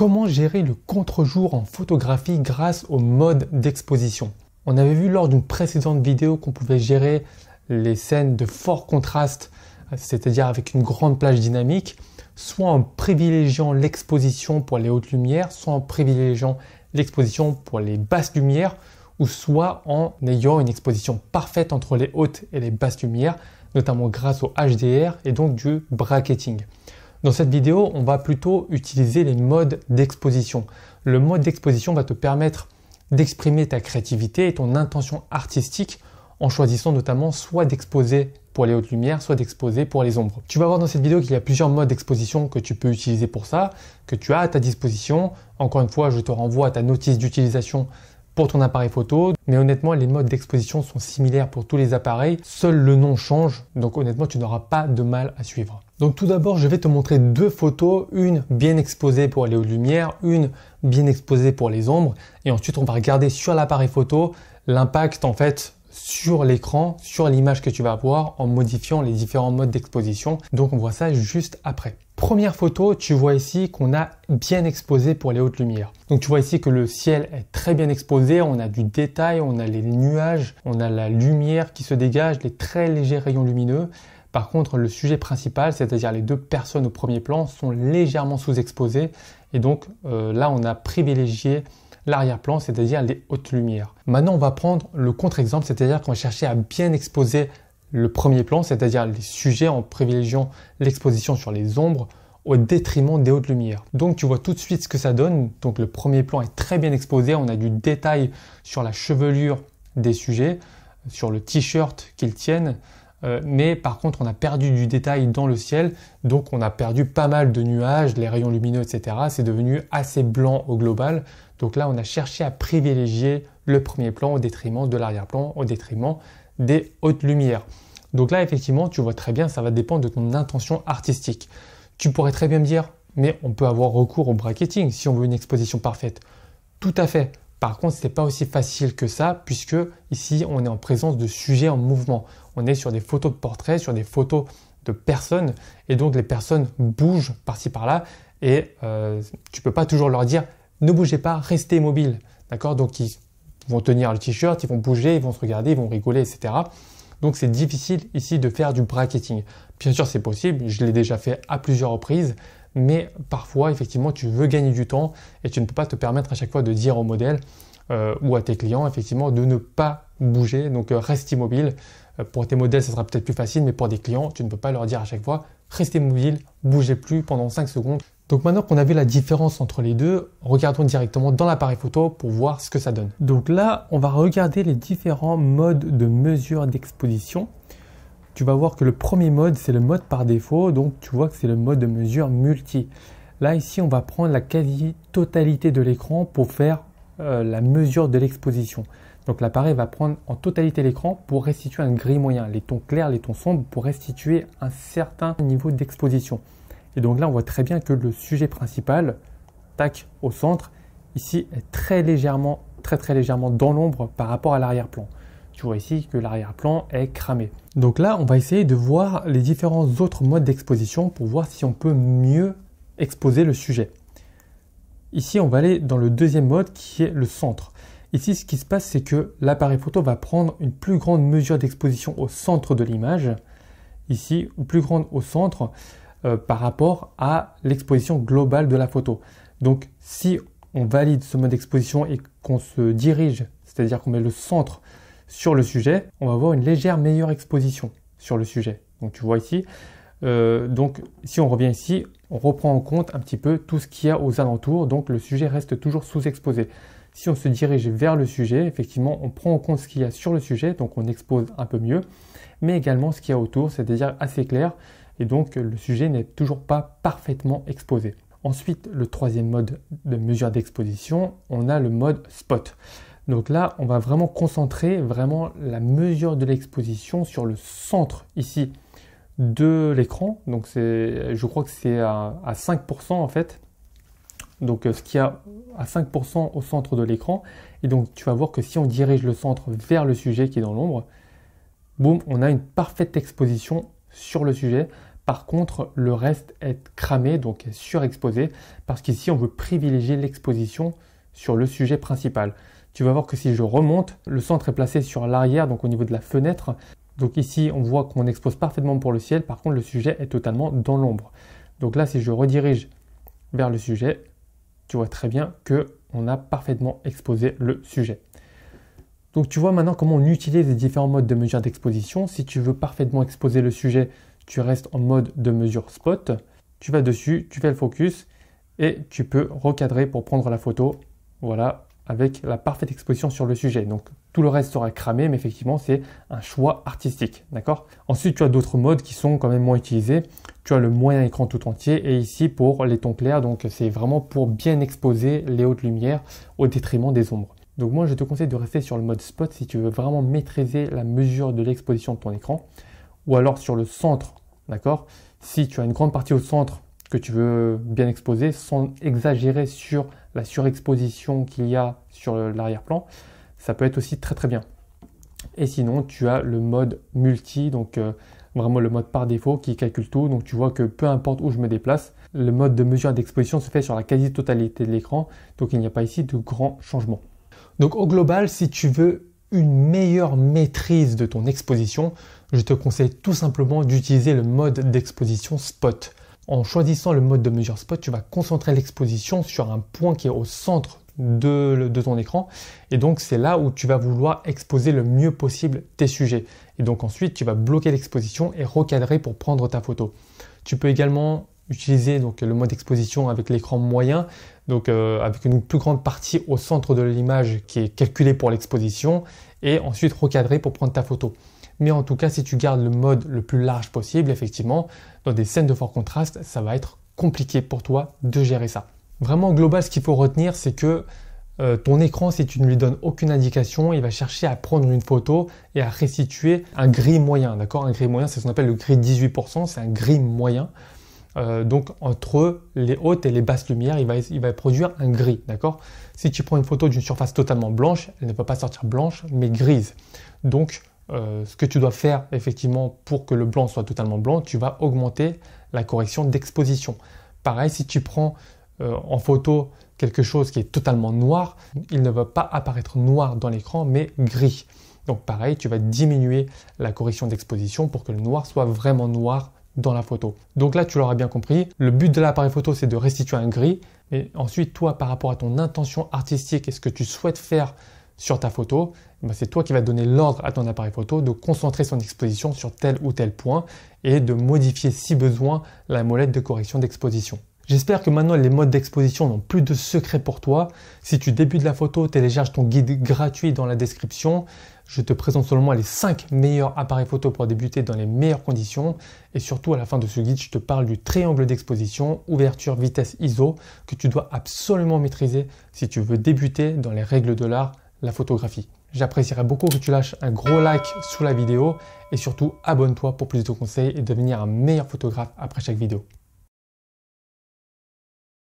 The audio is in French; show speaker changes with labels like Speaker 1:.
Speaker 1: Comment gérer le contre-jour en photographie grâce au mode d'exposition On avait vu lors d'une précédente vidéo qu'on pouvait gérer les scènes de fort contraste, c'est-à-dire avec une grande plage dynamique, soit en privilégiant l'exposition pour les hautes lumières, soit en privilégiant l'exposition pour les basses lumières, ou soit en ayant une exposition parfaite entre les hautes et les basses lumières, notamment grâce au HDR et donc du bracketing. Dans cette vidéo, on va plutôt utiliser les modes d'exposition. Le mode d'exposition va te permettre d'exprimer ta créativité et ton intention artistique en choisissant notamment soit d'exposer pour les hautes lumières, soit d'exposer pour les ombres. Tu vas voir dans cette vidéo qu'il y a plusieurs modes d'exposition que tu peux utiliser pour ça, que tu as à ta disposition. Encore une fois, je te renvoie à ta notice d'utilisation pour ton appareil photo. Mais honnêtement, les modes d'exposition sont similaires pour tous les appareils. Seul le nom change, donc honnêtement, tu n'auras pas de mal à suivre. Donc tout d'abord, je vais te montrer deux photos, une bien exposée pour les hautes lumières, une bien exposée pour les ombres, et ensuite on va regarder sur l'appareil photo l'impact en fait sur l'écran, sur l'image que tu vas avoir en modifiant les différents modes d'exposition. Donc on voit ça juste après. Première photo, tu vois ici qu'on a bien exposé pour les hautes lumières. Donc tu vois ici que le ciel est très bien exposé, on a du détail, on a les nuages, on a la lumière qui se dégage, les très légers rayons lumineux. Par contre, le sujet principal, c'est-à-dire les deux personnes au premier plan, sont légèrement sous-exposées et donc euh, là, on a privilégié l'arrière-plan, c'est-à-dire les hautes lumières. Maintenant, on va prendre le contre-exemple, c'est-à-dire qu'on chercher à bien exposer le premier plan, c'est-à-dire les sujets en privilégiant l'exposition sur les ombres au détriment des hautes lumières. Donc tu vois tout de suite ce que ça donne. Donc le premier plan est très bien exposé, on a du détail sur la chevelure des sujets, sur le t-shirt qu'ils tiennent, euh, mais par contre, on a perdu du détail dans le ciel, donc on a perdu pas mal de nuages, les rayons lumineux, etc. C'est devenu assez blanc au global. Donc là, on a cherché à privilégier le premier plan au détriment de l'arrière-plan, au détriment des hautes lumières. Donc là, effectivement, tu vois très bien, ça va dépendre de ton intention artistique. Tu pourrais très bien me dire, mais on peut avoir recours au bracketing si on veut une exposition parfaite. Tout à fait. Par contre, ce n'est pas aussi facile que ça, puisque ici, on est en présence de sujets en mouvement on est sur des photos de portraits, sur des photos de personnes, et donc les personnes bougent par-ci par-là, et tu euh, tu peux pas toujours leur dire ne bougez pas, restez immobile, d'accord Donc ils vont tenir le t-shirt, ils vont bouger, ils vont se regarder, ils vont rigoler, etc. Donc c'est difficile ici de faire du bracketing. Bien sûr c'est possible, je l'ai déjà fait à plusieurs reprises, mais parfois effectivement tu veux gagner du temps et tu ne peux pas te permettre à chaque fois de dire au modèle euh, ou à tes clients effectivement de ne pas bouger, donc euh, reste immobile. Euh, pour tes modèles, ce sera peut-être plus facile, mais pour des clients, tu ne peux pas leur dire à chaque fois restez mobile, bougez plus pendant 5 secondes. Donc maintenant qu'on a vu la différence entre les deux, regardons directement dans l'appareil photo pour voir ce que ça donne. Donc là, on va regarder les différents modes de mesure d'exposition. Tu vas voir que le premier mode, c'est le mode par défaut, donc tu vois que c'est le mode de mesure multi. Là ici, on va prendre la quasi-totalité de l'écran pour faire euh, la mesure de l'exposition. Donc l'appareil va prendre en totalité l'écran pour restituer un gris moyen, les tons clairs, les tons sombres, pour restituer un certain niveau d'exposition. Et donc là, on voit très bien que le sujet principal, tac, au centre, ici est très légèrement, très très légèrement dans l'ombre par rapport à l'arrière-plan. Tu vois ici que l'arrière-plan est cramé. Donc là, on va essayer de voir les différents autres modes d'exposition pour voir si on peut mieux exposer le sujet. Ici, on va aller dans le deuxième mode qui est le centre. Ici, ce qui se passe, c'est que l'appareil photo va prendre une plus grande mesure d'exposition au centre de l'image, ici, ou plus grande au centre, euh, par rapport à l'exposition globale de la photo. Donc, si on valide ce mode d'exposition et qu'on se dirige, c'est-à-dire qu'on met le centre sur le sujet, on va avoir une légère meilleure exposition sur le sujet. Donc, tu vois ici. Euh, donc, si on revient ici, on reprend en compte un petit peu tout ce qu'il y a aux alentours, donc le sujet reste toujours sous-exposé. Si on se dirige vers le sujet, effectivement, on prend en compte ce qu'il y a sur le sujet, donc on expose un peu mieux, mais également ce qu'il y a autour, c'est-à-dire assez clair, et donc le sujet n'est toujours pas parfaitement exposé. Ensuite, le troisième mode de mesure d'exposition, on a le mode spot. Donc là, on va vraiment concentrer vraiment la mesure de l'exposition sur le centre ici de l'écran. Donc je crois que c'est à, à 5% en fait donc euh, ce qu'il y a à 5% au centre de l'écran. Et donc tu vas voir que si on dirige le centre vers le sujet qui est dans l'ombre, boum, on a une parfaite exposition sur le sujet. Par contre, le reste est cramé, donc surexposé, parce qu'ici on veut privilégier l'exposition sur le sujet principal. Tu vas voir que si je remonte, le centre est placé sur l'arrière, donc au niveau de la fenêtre. Donc ici, on voit qu'on expose parfaitement pour le ciel, par contre le sujet est totalement dans l'ombre. Donc là, si je redirige vers le sujet, tu vois très bien que on a parfaitement exposé le sujet. Donc tu vois maintenant comment on utilise les différents modes de mesure d'exposition. Si tu veux parfaitement exposer le sujet, tu restes en mode de mesure spot. Tu vas dessus, tu fais le focus et tu peux recadrer pour prendre la photo. Voilà, avec la parfaite exposition sur le sujet. Donc tout le reste sera cramé, mais effectivement c'est un choix artistique, d'accord Ensuite tu as d'autres modes qui sont quand même moins utilisés. Tu as le moyen écran tout entier et ici pour les tons clairs, donc c'est vraiment pour bien exposer les hautes lumières au détriment des ombres. Donc moi je te conseille de rester sur le mode spot si tu veux vraiment maîtriser la mesure de l'exposition de ton écran, ou alors sur le centre, d'accord Si tu as une grande partie au centre que tu veux bien exposer sans exagérer sur la surexposition qu'il y a sur l'arrière-plan, ça peut être aussi très très bien. Et sinon, tu as le mode multi, donc euh, vraiment le mode par défaut qui calcule tout. Donc tu vois que peu importe où je me déplace, le mode de mesure d'exposition se fait sur la quasi-totalité de l'écran. Donc il n'y a pas ici de grands changements. Donc au global, si tu veux une meilleure maîtrise de ton exposition, je te conseille tout simplement d'utiliser le mode d'exposition spot. En choisissant le mode de mesure spot, tu vas concentrer l'exposition sur un point qui est au centre de, ton écran. Et donc c'est là où tu vas vouloir exposer le mieux possible tes sujets. Et donc ensuite tu vas bloquer l'exposition et recadrer pour prendre ta photo. Tu peux également utiliser donc le mode exposition avec l'écran moyen, donc euh, avec une plus grande partie au centre de l'image qui est calculée pour l'exposition, et ensuite recadrer pour prendre ta photo mais en tout cas si tu gardes le mode le plus large possible, effectivement, dans des scènes de fort contraste, ça va être compliqué pour toi de gérer ça. Vraiment global, ce qu'il faut retenir, c'est que euh, ton écran, si tu ne lui donnes aucune indication, il va chercher à prendre une photo et à restituer un gris moyen, d'accord Un gris moyen, c'est ce qu'on appelle le gris 18%, c'est un gris moyen. Euh, donc entre les hautes et les basses lumières, il va, il va produire un gris, d'accord Si tu prends une photo d'une surface totalement blanche, elle ne peut pas sortir blanche, mais grise. Donc euh, ce que tu dois faire effectivement pour que le blanc soit totalement blanc, tu vas augmenter la correction d'exposition. Pareil, si tu prends euh, en photo quelque chose qui est totalement noir, il ne va pas apparaître noir dans l'écran, mais gris. Donc pareil, tu vas diminuer la correction d'exposition pour que le noir soit vraiment noir dans la photo. Donc là, tu l'auras bien compris, le but de l'appareil photo, c'est de restituer un gris. Et ensuite, toi, par rapport à ton intention artistique et ce que tu souhaites faire sur ta photo, ben, c'est toi qui vas donner l'ordre à ton appareil photo de concentrer son exposition sur tel ou tel point et de modifier si besoin la molette de correction d'exposition. J'espère que maintenant les modes d'exposition n'ont plus de secret pour toi. Si tu débutes la photo, télécharge ton guide gratuit dans la description. Je te présente seulement les 5 meilleurs appareils photo pour débuter dans les meilleures conditions. Et surtout, à la fin de ce guide, je te parle du triangle d'exposition, ouverture, vitesse, ISO, que tu dois absolument maîtriser si tu veux débuter dans les règles de l'art la photographie. J'apprécierais beaucoup que tu lâches un gros like sous la vidéo et surtout abonne-toi pour plus de conseils et devenir un meilleur photographe après chaque vidéo.